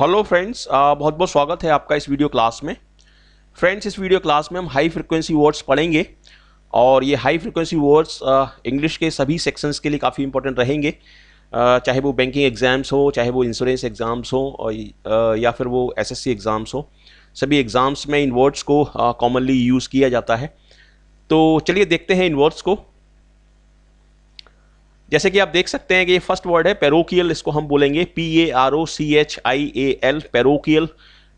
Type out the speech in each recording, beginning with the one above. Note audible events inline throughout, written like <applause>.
Hello friends बहुत बहुत स्वागत है आपका इस वीडियो क्लास में फ्रेंड्स इस वीडियो क्लास में हम हाई फ्रिक्वेंसी वर्ड्स पढ़ेंगे और ये हाई फ्रिक्वेंसी वर्ड्स इंग्लिश के सभी सेक्शंस के लिए काफ़ी इंपॉर्टेंट रहेंगे आ, चाहे वो बैंकिंग एग्ज़ाम्स हो चाहे वो इंश्योरेंस एग्ज़ाम्स हो और आ, या फिर वो एस एग्ज़ाम्स हो सभी एग्ज़ाम्स में इन वर्ड्स को कॉमनली यूज़ किया जाता है तो चलिए देखते हैं इन वर्ड्स को जैसे कि आप देख सकते हैं कि ये फर्स्ट वर्ड है पेरोकियल इसको हम बोलेंगे P A R O C H I A L parochial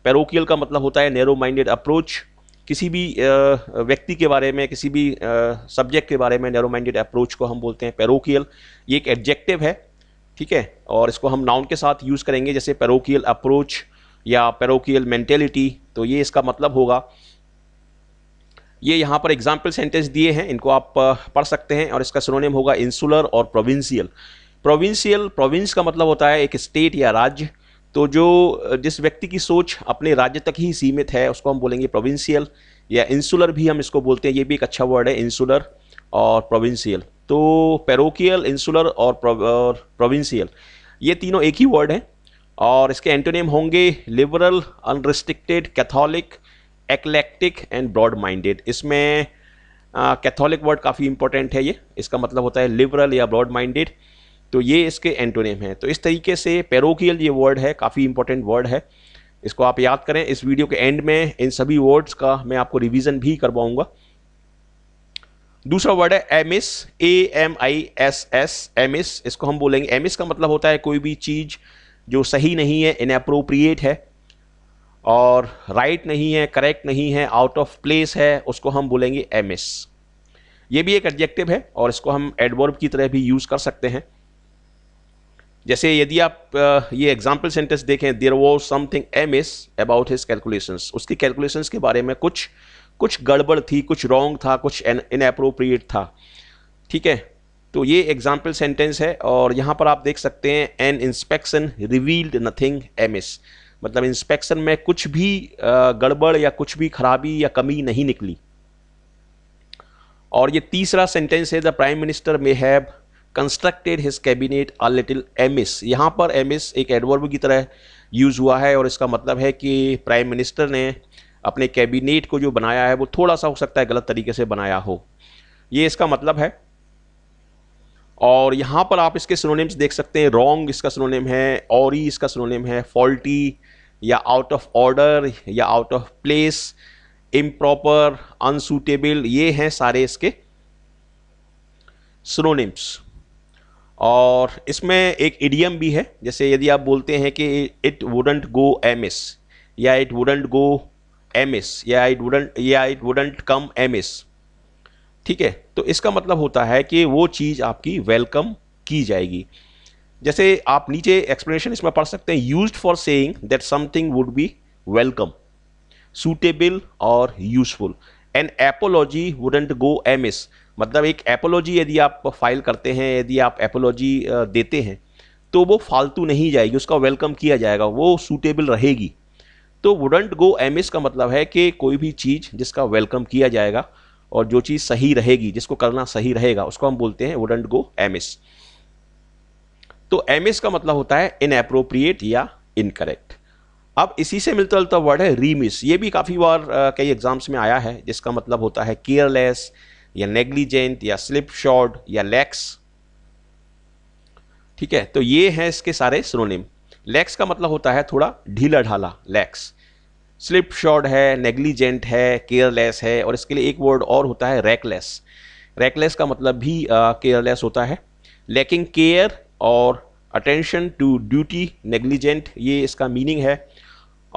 parochial का मतलब होता है नैरो माइंडेड अप्रोच किसी भी व्यक्ति के बारे में किसी भी सब्जेक्ट के बारे में नैरो माइंडेड अप्रोच को हम बोलते हैं पेरोकियल ये एक एडजेक्टिव है ठीक है और इसको हम नाउन के साथ यूज़ करेंगे जैसे पेरोकियल अप्रोच या पेरोकियल मैंटेलिटी तो ये इसका मतलब होगा ये यहाँ पर एग्जाम्पल सेंटेंस दिए हैं इनको आप पढ़ सकते हैं और इसका सिनोनिम होगा इंसुलर और प्रोविंशियल प्रोविंशियल प्रोविंस का मतलब होता है एक स्टेट या राज्य तो जो जिस व्यक्ति की सोच अपने राज्य तक ही सीमित है उसको हम बोलेंगे प्रोविंशियल या इंसुलर भी हम इसको बोलते हैं ये भी एक अच्छा वर्ड है इंसुलर और प्रोविंशियल तो पेरोकियल इंसुलर और प्रोविंशियल ये तीनों एक ही वर्ड हैं और इसके एंटोनेम होंगे liberal unrestricted catholic eclectic and broad minded इसमें कैथोलिक वर्ड काफ़ी इंपॉर्टेंट है ये इसका मतलब होता है लिबरल या ब्रॉड माइंडेड तो ये इसके एंटोनेम है तो इस तरीके से पेरोकियल ये वर्ड है काफ़ी इंपॉर्टेंट वर्ड है इसको आप याद करें इस वीडियो के एंड में इन सभी वर्ड्स का मैं आपको रिवीजन भी करवाऊंगा दूसरा वर्ड है amiss A M I S S amiss इसको हम बोलेंगे एमिस का मतलब होता है कोई भी चीज़ जो सही नहीं है इनअप्रोप्रिएट है और राइट right नहीं है करेक्ट नहीं है आउट ऑफ प्लेस है उसको हम बोलेंगे एम एस ये भी एक एडजेक्टिव है और इसको हम एडवर्ब की तरह भी यूज़ कर सकते हैं जैसे यदि आप ये एग्जाम्पल सेंटेंस देखें there was something amiss about his calculations उसकी कैलकुलेशंस के बारे में कुछ कुछ गड़बड़ थी कुछ रॉन्ग था कुछ इनअप्रोप्रिएट था ठीक है तो ये एग्जाम्पल सेंटेंस है और यहाँ पर आप देख सकते हैं an inspection revealed nothing amiss मतलब इंस्पेक्शन में कुछ भी गड़बड़ या कुछ भी खराबी या कमी नहीं निकली और ये तीसरा सेंटेंस है the prime minister may have constructed his cabinet a little amiss यहाँ पर एमिस एक एडवर्ब की तरह यूज़ हुआ है और इसका मतलब है कि प्राइम मिनिस्टर ने अपने कैबिनेट को जो बनाया है वो थोड़ा सा हो सकता है गलत तरीके से बनाया हो ये इसका मतलब है और यहाँ पर आप इसके सिनोनिम्स देख सकते हैं रॉन्ग इसका सिनोनिम है औरी इसका सिनोनिम है फॉल्टी या आउट ऑफ ऑर्डर या out of place improper unsuitable ये हैं सारे इसके सिनोनिम्स और इसमें एक इडियम भी है जैसे यदि आप बोलते हैं कि it wouldn't go amiss या it wouldn't go amiss या इट वुडेंट या it wouldn't come amiss ठीक है तो इसका मतलब होता है कि वो चीज़ आपकी वेलकम की जाएगी जैसे आप नीचे एक्सप्लेनेशन इसमें पढ़ सकते हैं use for saying that something would be welcome suitable और useful an apology wouldn't go amiss मतलब एक एपोलॉजी यदि आप फाइल करते हैं यदि आप एपोलॉजी देते हैं तो वो फालतू नहीं जाएगी उसका वेलकम किया जाएगा वो सूटेबल रहेगी तो वुडेंट गो एम एस का मतलब है कि कोई भी चीज़ जिसका वेलकम किया जाएगा और जो चीज़ सही रहेगी जिसको करना सही रहेगा उसको हम बोलते हैं वुडंट गो एमिस तो एमिस का मतलब होता है इनएप्रोप्रिएट या इनकरेक्ट अब इसी से मिलता जुलता वर्ड है रीमिस ये भी काफ़ी बार कई एग्जाम्स में आया है जिसका मतलब होता है केयरलेस या नेग्लिजेंट या स्लिप शॉर्ट या लैक्स ठीक है तो ये है इसके सारे सिनोनिम लैक्स का मतलब होता है थोड़ा ढीला ढाला लैक्स स्लिप शॉर्ट है नेग्लिजेंट है केयरलेस है और इसके लिए एक वर्ड और होता है रैकलेस रैकलेस का मतलब भी केयरलेस uh, होता है लैकिंग केयर और अटेंशन टू ड्यूटी नेग्लिजेंट ये इसका मीनिंग है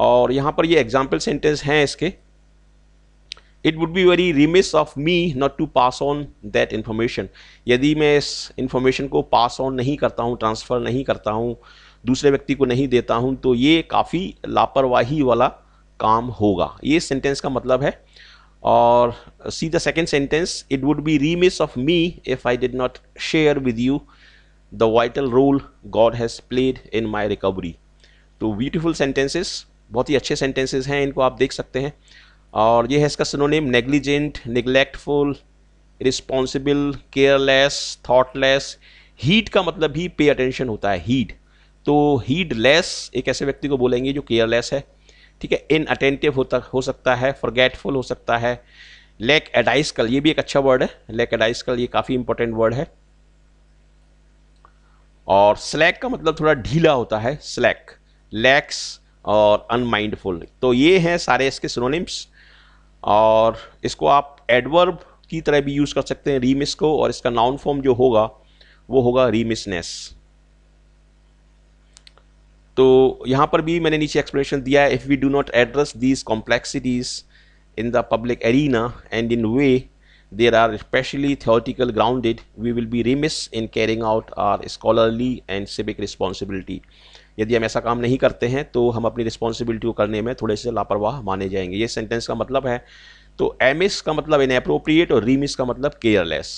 और यहाँ पर ये एग्जाम्पल सेंटेंस हैं इसके it would be very remiss of me not to pass on that information यदि मैं इस इन्फॉर्मेशन को पास ऑन नहीं करता हूँ ट्रांसफ़र नहीं करता हूँ दूसरे व्यक्ति को नहीं देता हूँ तो ये काफ़ी लापरवाही वाला काम होगा ये सेंटेंस का मतलब है और see the second sentence it would be remiss of me if I did not share with you the vital role God has played in my recovery तो ब्यूटीफुल सेंटेंसेस बहुत ही अच्छे सेंटेंसेस हैं इनको आप देख सकते हैं और ये है इसका name negligent neglectful responsible careless thoughtless heat का मतलब ही पे अटेंशन होता है हीट तो लेस एक ऐसे व्यक्ति को बोलेंगे जो केयरलेस है ठीक है इन अटेंटिव होता हो सकता है फॉरगेटफुल हो सकता है लेक एडाइसकल ये भी एक अच्छा वर्ड है लेक एडाइसकल ये काफ़ी इंपॉर्टेंट वर्ड है और स्लैक का मतलब थोड़ा ढीला होता है स्लैक लैक्स और अनमाइंडफुल तो ये हैं सारे इसके सिनोनिम्स और इसको आप एडवर्ब की तरह भी यूज़ कर सकते हैं रीमिस को और इसका नाउन फॉर्म जो होगा वो होगा रीमिसनेस तो यहाँ पर भी मैंने नीचे एक्सप्लेनेशन दिया है if we do not address these complexities in the public arena and in ways there are specially theoretical grounded we will be remiss in carrying out our scholarly and civic responsibility यदि हम ऐसा काम नहीं करते हैं तो हम अपनी रिस्पॉन्सिबिलिटी को करने में थोड़े से लापरवाह माने जाएंगे ये सेंटेंस का मतलब है तो एमिस का मतलब इन अप्रोप्रिएट और रीमिस का मतलब केयरलेस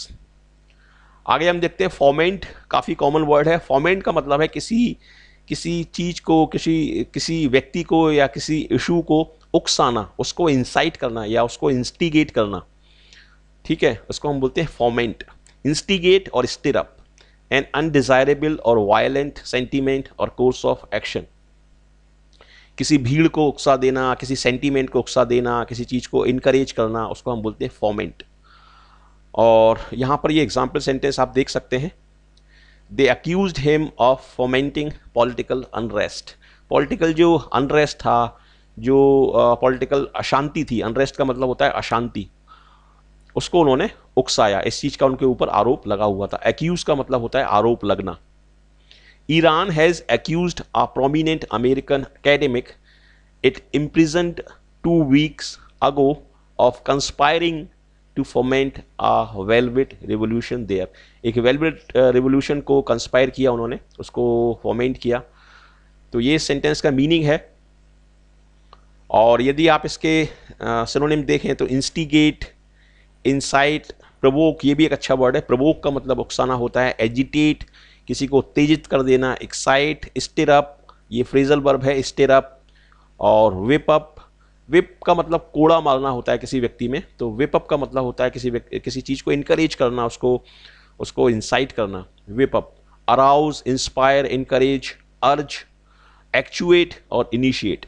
आगे हम देखते हैं फॉमेंट काफ़ी कॉमन वर्ड है फॉमेंट का मतलब है किसी किसी चीज़ को किसी किसी व्यक्ति को या किसी इशू को उकसाना उसको इंसाइट करना या उसको इंस्टिगेट करना ठीक है उसको हम बोलते हैं फॉमेंट इंस्टिगेट और स्टिरअप एन अनडिजायरेबल और वायलेंट सेंटीमेंट और कोर्स ऑफ एक्शन किसी भीड़ को उकसा देना किसी सेंटीमेंट को उकसा देना किसी चीज़ को इनक्रेज करना उसको हम बोलते हैं फॉमेंट और यहाँ पर ये एग्जाम्पल सेंटेंस आप देख सकते हैं they accuse him of fomenting political unrest political जो अनरेस्ट था जो पॉलिटिकल अशांति थी अनरेस्ट का मतलब होता है अशांति उसको उन्होंने उकसाया इस चीज़ का उनके ऊपर आरोप लगा हुआ था एक्यूज का मतलब होता है आरोप लगना Iran has accuse a prominent American academic it imprisoned two weeks ago of conspiring to foment a velvet revolution there एक velvet रिवोल्यूशन uh, को कंस्पायर किया उन्होंने उसको फोमेंट किया तो ये सेंटेंस का मीनिंग है और यदि आप इसके सिनोनिम uh, देखें तो इंस्टिगेट इंसाइट प्रवोक ये भी एक अच्छा वर्ड है प्रवोक का मतलब उकसाना होता है एजिटेट किसी को उत्तेजित कर देना एक्साइट स्टेरअप ये फ्रेजल वर्ब है स्टेरअप और विप अप विप का मतलब कोड़ा मारना होता है किसी व्यक्ति में तो विप अप का मतलब होता है किसी किसी चीज़ को इनकरेज करना उसको उसको इंसाइट करना whip up arouse inspire encourage urge actuate और इनिशिएट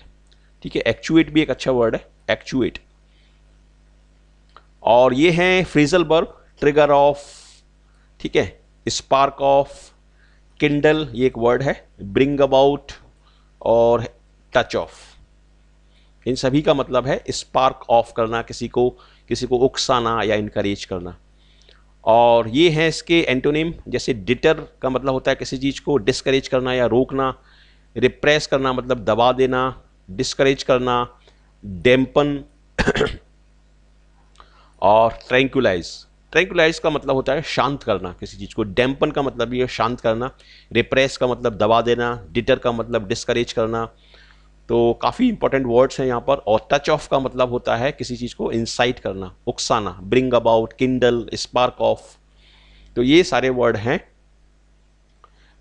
ठीक है एक्चुएट भी एक अच्छा वर्ड है एक्चुएट और ये हैं फ्रीजल बर्ब ट्रिगर ऑफ ठीक है स्पार्क ऑफ किंडल ये एक वर्ड है ब्रिंग अबाउट और टच ऑफ इन सभी का मतलब है स्पार्क ऑफ करना किसी को किसी को उकसाना या इनक्रेज करना और ये हैं इसके एंटोनिम जैसे डिटर का मतलब होता है किसी चीज़ को डिस्करेज करना या रोकना रिप्रेस करना मतलब दबा देना डिस्करेज करना डैम्पन <coughs> और ट्रैंकुलाइज ट्रैंकुलाइज का मतलब होता है शांत करना किसी चीज़ को डैम्पन का मतलब ये शांत करना रिप्रेस का मतलब दबा देना डिटर का मतलब डिस्करेज करना तो काफ़ी इंपॉर्टेंट वर्ड्स हैं यहाँ पर और टच ऑफ का मतलब होता है किसी चीज़ को इंसाइट करना उकसाना bring about kindle spark off तो ये सारे वर्ड हैं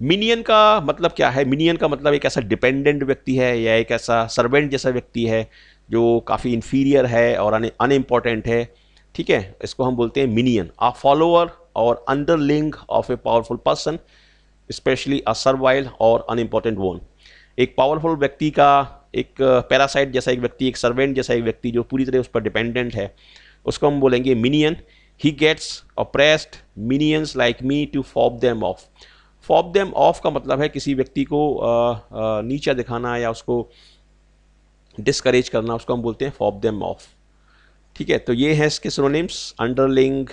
मिनियन का मतलब क्या है मिनियन का मतलब एक ऐसा डिपेंडेंट व्यक्ति है या एक ऐसा सर्वेंट जैसा व्यक्ति है जो काफ़ी इन्फीरियर है और अनइम्पॉर्टेंट है ठीक है इसको हम बोलते हैं मिनियन आ फॉलोअर और underling of a powerful person especially a servile और अनइम्पॉर्टेंट वोन एक पावरफुल व्यक्ति का एक पैरासाइट जैसा एक व्यक्ति एक सर्वेंट जैसा एक व्यक्ति जो पूरी तरह उस पर डिपेंडेंट है उसको हम बोलेंगे minion he gets oppressed minions like me to fob them off fob them off का मतलब है किसी व्यक्ति को नीचा दिखाना या उसको डिस्करेज करना उसको हम बोलते हैं फॉप देम ऑफ ठीक है तो ये है इसके सिनोनिम्स अंडरलिंग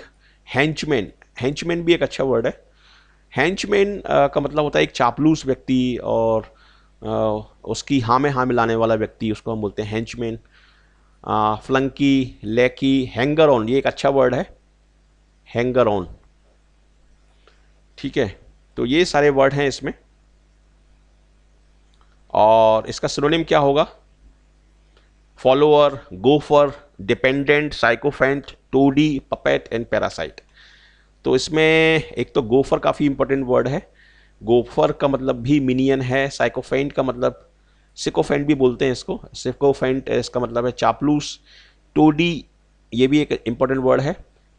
हैंचमैन हैंचमैन भी एक अच्छा वर्ड है हैंचमैन का मतलब होता है एक चापलूस व्यक्ति और उसकी हाँ में हाँ मिलाने वाला व्यक्ति उसको हम बोलते हैं हैंचमैन फ्लंकी लेकी हैंगर ऑन ये एक अच्छा वर्ड है हैंगर ऑन ठीक है तो ये सारे वर्ड हैं इसमें और इसका सिनोनिम क्या होगा follower gofer dependent sycophant toady puppet and parasite तो इसमें एक तो गोफर काफ़ी इंपॉर्टेंट वर्ड है गोफर का मतलब भी मिनियन है साइकोफेंट का मतलब सिकोफेंट भी बोलते हैं इसको सिकोफेंट इसका मतलब है चापलूस टोडी ये भी एक इम्पोर्टेंट वर्ड है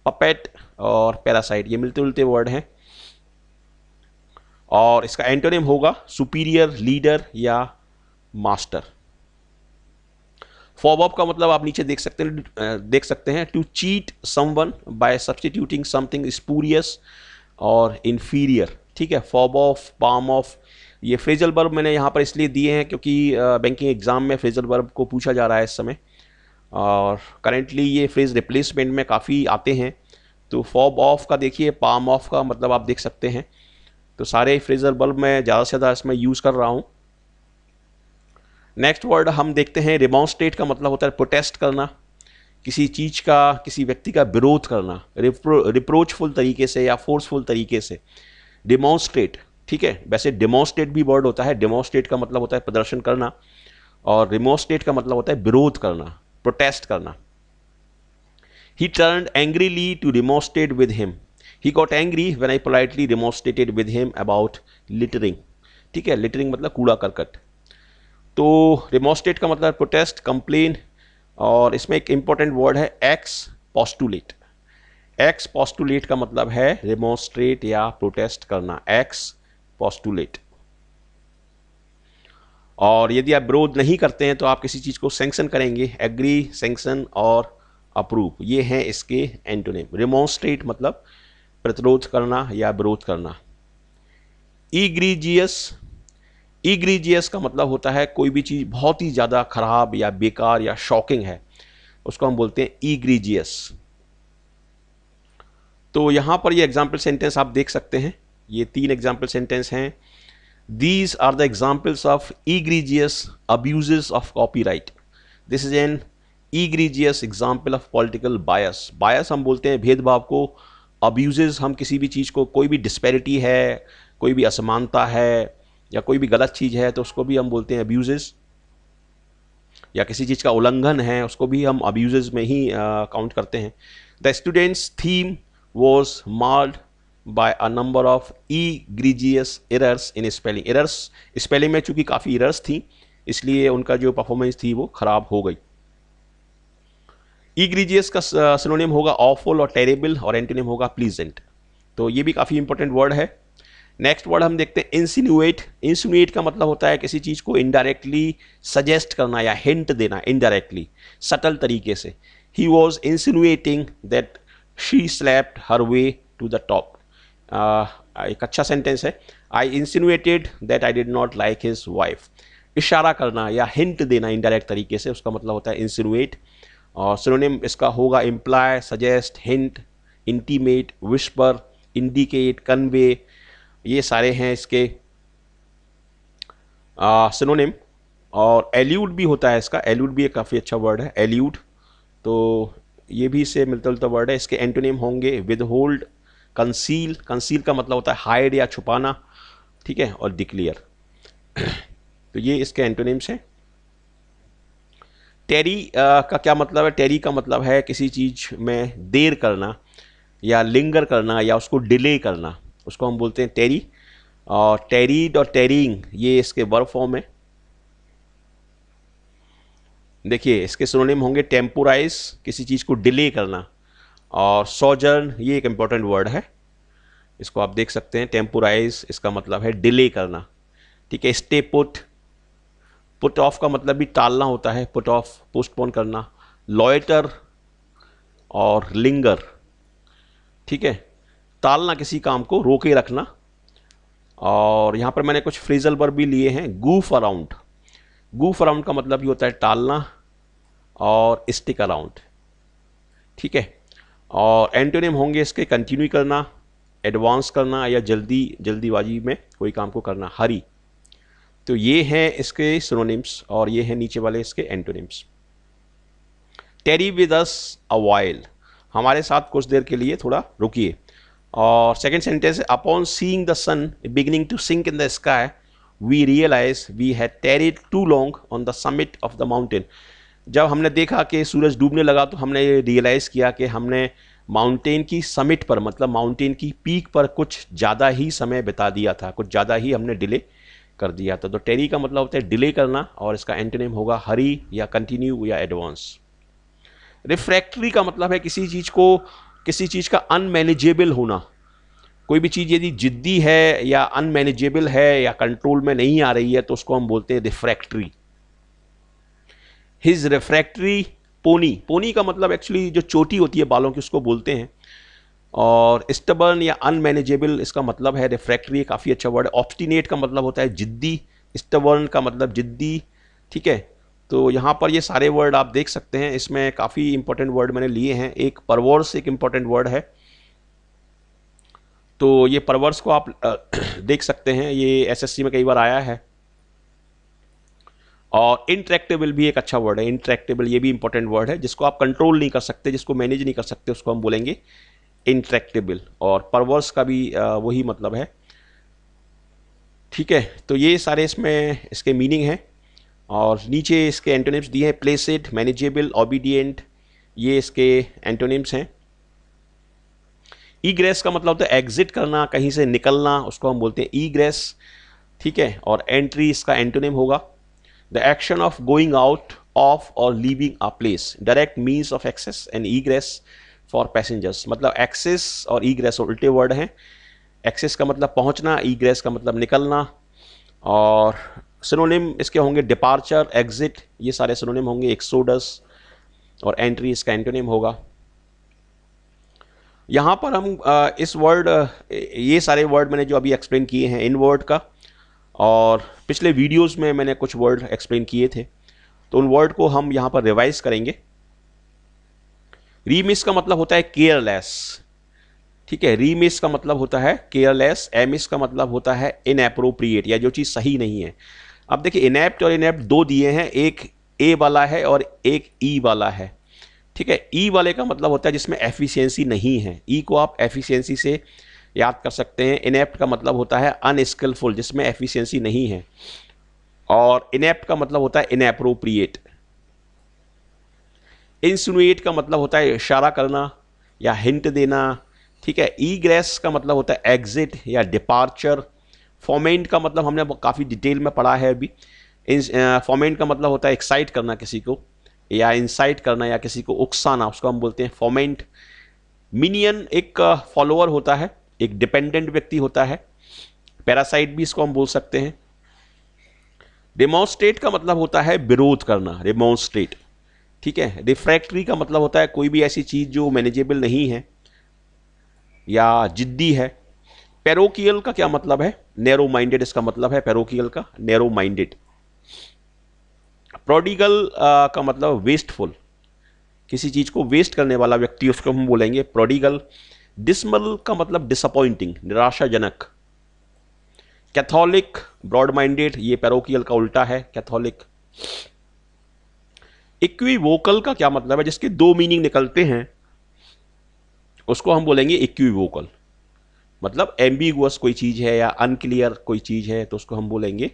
पपेट और पैरासाइट ये मिलते जुलते वर्ड हैं और इसका एंटोनिम होगा सुपीरियर लीडर या मास्टर फॉबॉब का मतलब आप नीचे देख सकते हैं देख सकते हैं to cheat someone by substituting something spurious और इन्फीरियर ठीक है फॉब ऑफ पाम ऑफ ये फ्रेजल बर्ब मैंने यहाँ पर इसलिए दिए हैं क्योंकि बैंकिंग एग्ज़ाम में फ्रेजल बर्ब को पूछा जा रहा है इस समय और करेंटली ये फ्रेज रिप्लेसमेंट में काफ़ी आते हैं तो फॉब ऑफ का देखिए पाम ऑफ का मतलब आप देख सकते हैं तो सारे फ्रेजल बल्ब मैं ज़्यादा से ज़्यादा इसमें यूज़ कर रहा हूँ नेक्स्ट वर्ड हम देखते हैं रिमॉन्स्ट्रेट का मतलब होता है प्रोटेस्ट करना किसी चीज़ का किसी व्यक्ति का विरोध करना रिप्रो रिप्रोचफुल तरीके से या फोर्सफुल तरीके से डिमोन्स्ट्रेट ठीक है वैसे डिमोन्स्ट्रेट भी वर्ड होता है डिमोन्स्ट्रेट का मतलब होता है प्रदर्शन करना और रिमोस्ट्रेट का मतलब होता है विरोध करना प्रोटेस्ट करना he turn angrily to remonstrate with him he got angry when I politely remonstrated with him about littering ठीक है लिटरिंग मतलब कूड़ा करकट तो रिमोस्टेट का मतलब प्रोटेस्ट कंप्लेन और इसमें एक इंपॉर्टेंट वर्ड है एक्स पॉस्टूलेट एक्स पॉस्टुलेट का मतलब है रिमोस्ट्रेट या प्रोटेस्ट करना एक्स पॉस्टुलेट और यदि आप विरोध नहीं करते हैं तो आप किसी चीज़ को सेंक्शन करेंगे एग्री सेंक्शन और अप्रूव ये हैं इसके एंटोनिम रिमोस्ट्रेट मतलब प्रतिरोध करना या विरोध करना ईग्रीजियस ईग्रीजियस का मतलब होता है कोई भी चीज़ बहुत ही ज़्यादा खराब या बेकार या शॉकिंग है उसको हम बोलते हैं ईग्रीजियस तो यहाँ पर ये एग्जाम्पल सेंटेंस आप देख सकते हैं ये तीन एग्जाम्पल सेंटेंस हैं these are the examples of egregious abuse of right this is an egregious example of political bias bias हम बोलते हैं भेदभाव को अब्यूज हम किसी भी चीज़ को कोई भी डिस्पेरिटी है कोई भी असमानता है या कोई भी गलत चीज़ है तो उसको भी हम बोलते हैं अब्यूजेज या किसी चीज़ का उल्लंघन है उसको भी हम अब्यूज में ही काउंट uh, करते हैं the students theme was marred by a number of egregious errors in spelling. Errors spelling में चूंकि काफ़ी errors थी इसलिए उनका जो performance थी वो ख़राब हो गई egregious का synonym होगा awful और terrible और antonym होगा pleasant. तो ये भी काफ़ी important word है नेक्स्ट वर्ड हम देखते हैं इंसिनुएट इंसिनुएट का मतलब होता है किसी चीज़ को इनडायरेक्टली सजेस्ट करना या हिंट देना इनडायरेक्टली सटल तरीके से he was insinuating that she slapped her way to the top एक अच्छा सेंटेंस है I insinuated that I did not like his wife इशारा करना या हिंट देना इनडायरेक्ट तरीके से उसका मतलब होता है इंसिनुएट और सिनोनिम इसका होगा imply suggest hint intimate whisper indicate convey ये सारे हैं इसके सिनोनिम और एल्यूड भी होता है इसका एल्यूड भी एक काफ़ी अच्छा वर्ड है एल्यूड तो ये भी इससे मिलता जुलता वर्ड है इसके एंटोनेम होंगे विद होल्ड कंसील कंसील का मतलब होता है हाइड या छुपाना ठीक है और डिक्लियर <clears throat> तो ये इसके एंटोनिम्स हैं टेरी का क्या मतलब है टेरी का मतलब है किसी चीज़ में देर करना या लिंगर करना या उसको डिले करना उसको हम बोलते हैं टेरी और टेरीड और टेरिंग ये इसके वर्ब फॉर्म है देखिए इसके सिनोनिम होंगे टेम्पोराइज किसी चीज़ को डिले करना और सोजर्न ये एक इम्पॉर्टेंट वर्ड है इसको आप देख सकते हैं टेम्पोराइज इसका मतलब है डिले करना ठीक है स्टे पुट पुट ऑफ का मतलब भी टालना होता है पुट ऑफ पोस्टपोन करना लॉयटर और लिंगर ठीक है टालना किसी काम को रोके रखना और यहाँ पर मैंने कुछ फ्रीजल पर भी लिए हैं गूफ अराउंड गूफ अराउंड का मतलब ये होता है टालना और स्टिक अराउंड ठीक है और एंटोनिम होंगे इसके कंटिन्यू करना एडवांस करना या जल्दी जल्दीबाजी में कोई काम को करना हरी तो ये हैं इसके सिनोनिम्स और ये हैं नीचे वाले इसके एंटोनिम्स टेरी विद अस अवाइल हमारे साथ कुछ देर के लिए थोड़ा रुकिए और second sentence upon seeing the sun beginning to sink in the sky we realized we had tarried too long on the summit of the mountain जब हमने देखा कि सूरज डूबने लगा तो हमने ये रियलाइज़ किया कि हमने माउंटेन की समिट पर मतलब माउंटेन की पीक पर कुछ ज़्यादा ही समय बिता दिया था कुछ ज़्यादा ही हमने डिले कर दिया था तो टेरी का मतलब होता है डिले करना और इसका एंटोनेम होगा हरी या कंटिन्यू या एडवांस रिफ्रैक्टरी का मतलब है किसी चीज़ को किसी चीज़ का अनमैनेजेबल होना कोई भी चीज़ यदि जिद्दी है या अनमैनेजेबल है या कंट्रोल में नहीं आ रही है तो उसको हम बोलते हैं refractory his refractory pony pony का मतलब एक्चुअली जो चोटी होती है बालों की उसको बोलते हैं और स्टबर्न या अनमैनेजेबल इसका मतलब है रिफ्रैक्ट्री काफ़ी अच्छा वर्ड है का मतलब होता है जिद्दी स्टबर्न का मतलब जिद्दी ठीक है तो यहाँ पर ये सारे वर्ड आप देख सकते हैं इसमें काफ़ी इंपॉर्टेंट वर्ड मैंने लिए हैं एक परवर्स एक इम्पॉर्टेंट वर्ड है तो ये परवर्स को आप <clears throat> देख सकते हैं ये एसएससी में कई बार आया है और इंट्रैक्टेबल भी एक अच्छा वर्ड है इंट्रैक्टेबल ये भी इंपॉर्टेंट वर्ड है जिसको आप कंट्रोल नहीं कर सकते जिसको मैनेज नहीं कर सकते उसको हम बोलेंगे इंट्रैक्टेबल और परवर्स का भी वही मतलब है ठीक है तो ये सारे इसमें इसके मीनिंग हैं और नीचे इसके एंटोनिम्स दिए हैं प्लेसेड मैनेजेबल ओबीडियंट ये इसके एंटोनिम्स हैं ईग्रेस का मतलब होता है एग्जिट करना कहीं से निकलना उसको हम बोलते हैं ईग्रेस ठीक है और एंट्री इसका एंटोनेम होगा the action of going out of और leaving a place direct means of access and egress for passengers मतलब एक्सेस और ईग्रेस उल्टे वर्ड हैं एक्सेस का मतलब पहुंचना ईग्रेस का मतलब निकलना और सिनोनिम इसके होंगे डिपार्चर एग्जिट ये सारे सिनोनिम होंगे एक्सोडस और एंट्री इसका एंटोनिम होगा यहाँ पर हम इस वर्ड ये सारे वर्ड मैंने जो अभी एक्सप्लेन किए हैं इन वर्ड का और पिछले वीडियोस में मैंने कुछ वर्ड एक्सप्लेन किए थे तो उन वर्ड को हम यहाँ पर रिवाइज करेंगे रीमिस का मतलब होता है केयरलेस ठीक है रीमिस का मतलब होता है केयरलेस एमिस का मतलब होता है इनएप्रोप्रिएट या जो चीज़ सही नहीं है अब देखिए इनएप्ट और इनएप्ट दो दिए हैं एक ए वाला है और एक ई e वाला है ठीक है ई e वाले का मतलब होता है जिसमें एफिशिएंसी नहीं है ई e को आप एफिशिएंसी से याद कर सकते हैं इनेप्ट का मतलब होता है अनस्किलफुल जिसमें एफिशिएंसी नहीं है और इनेप्ट का मतलब होता है इनएप्रोप्रिएट इंसुनुएट का मतलब होता है इशारा करना या हिंट देना ठीक है ई ग्रेस का मतलब होता है एग्जिट या डिपार्चर फॉमेंट का मतलब हमने काफ़ी डिटेल में पढ़ा है अभी फॉमेंट का मतलब होता है एक्साइट करना किसी को या इंसाइट करना या किसी को उकसाना उसको हम बोलते हैं फॉमेंट मिनियन एक फॉलोअर होता है एक डिपेंडेंट व्यक्ति होता है पैरासाइट भी इसको हम बोल सकते हैं डेमोन्स्ट्रेट का मतलब होता है विरोध करना डेमोन्स्ट्रेट ठीक है रिफ्रैक्ट्री का मतलब होता है कोई भी ऐसी चीज़ जो मैनेजेबल नहीं है या जिद्दी है पेरोकियल का क्या मतलब है नैरो माइंडेड इसका मतलब है पेरोकियल का नैरो माइंडेड प्रोडिगल uh, का मतलब वेस्टफुल किसी चीज़ को वेस्ट करने वाला व्यक्ति उसको हम बोलेंगे प्रोडिगल डिसमल का मतलब डिसअपॉइंटिंग निराशाजनक कैथोलिक ब्रॉड माइंडेड ये पैरोकियल का उल्टा है कैथोलिक इक्वी वोकल का क्या मतलब है जिसके दो मीनिंग निकलते हैं उसको हम बोलेंगे इक्वी वोकल मतलब एम्बिगुअस कोई चीज़ है या अनक्लियर कोई चीज़ है तो उसको हम बोलेंगे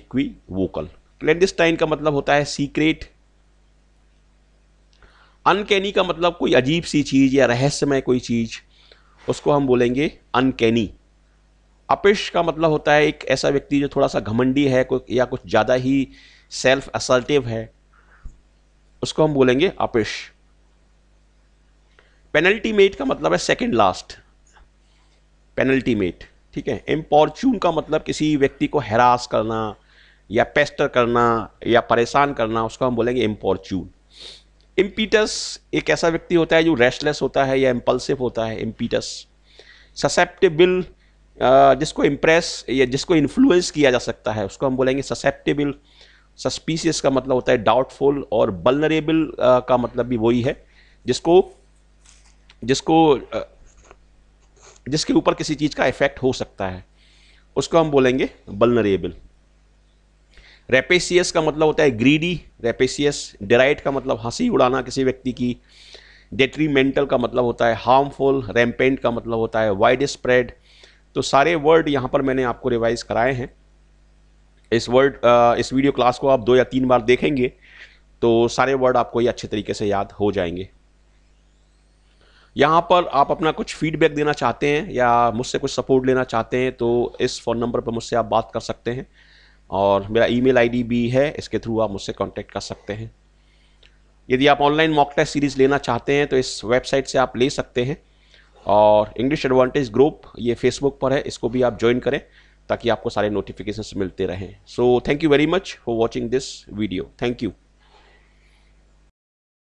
इक्वी वोकल क्लैंडिस्टाइन का मतलब होता है सीक्रेट अनकैनी का मतलब कोई अजीब सी चीज़ या रहस्यमय कोई चीज़ उसको हम बोलेंगे अनकैनी अपिश का मतलब होता है एक ऐसा व्यक्ति जो थोड़ा सा घमंडी है या कुछ ज़्यादा ही सेल्फ असर्टिव है उसको हम बोलेंगे अपिश पेनल्टी मेट का मतलब है सेकंड लास्ट पेनल्टी मेट ठीक है इम्पॉर्चून का मतलब किसी व्यक्ति को हैरास करना या पेस्टर करना या परेशान करना उसको हम बोलेंगे इम्पॉर्च्यून इम्पीटस एक ऐसा व्यक्ति होता है जो रेस्टलेस होता है या इम्पल्सिव होता है इम्पीटस ससेप्टेबल जिसको इम्प्रेस या जिसको इन्फ्लुएंस किया जा सकता है उसको हम बोलेंगे ससेप्टेबल सस्पीसीस का मतलब होता है डाउटफुल और बलनरेबल का मतलब भी वही है जिसको जिसको जिसके ऊपर किसी चीज़ का इफेक्ट हो सकता है उसको हम बोलेंगे बलनरेबल रेपेसियस का मतलब होता है ग्रीडी रेपेसियस डेराइट का मतलब हंसी उड़ाना किसी व्यक्ति की डेट्रीमेंटल का मतलब होता है हार्मफुल रैम्पेंट का मतलब होता है वाइड स्प्रेड तो सारे वर्ड यहाँ पर मैंने आपको रिवाइज कराए हैं इस वर्ड इस वीडियो क्लास को आप दो या तीन बार देखेंगे तो सारे वर्ड आपको ये अच्छे तरीके से याद हो जाएंगे यहाँ पर आप अपना कुछ फीडबैक देना चाहते हैं या मुझसे कुछ सपोर्ट लेना चाहते हैं तो इस फ़ोन नंबर पर मुझसे आप बात कर सकते हैं और मेरा ईमेल आईडी भी है इसके थ्रू आप मुझसे कांटेक्ट कर सकते हैं यदि आप ऑनलाइन मॉक टेस्ट सीरीज़ लेना चाहते हैं तो इस वेबसाइट से आप ले सकते हैं और इंग्लिश एडवांटेज ग्रुप ये फेसबुक पर है इसको भी आप ज्वाइन करें ताकि आपको सारे नोटिफिकेशंस मिलते रहें so thank you very much for watching this video thank you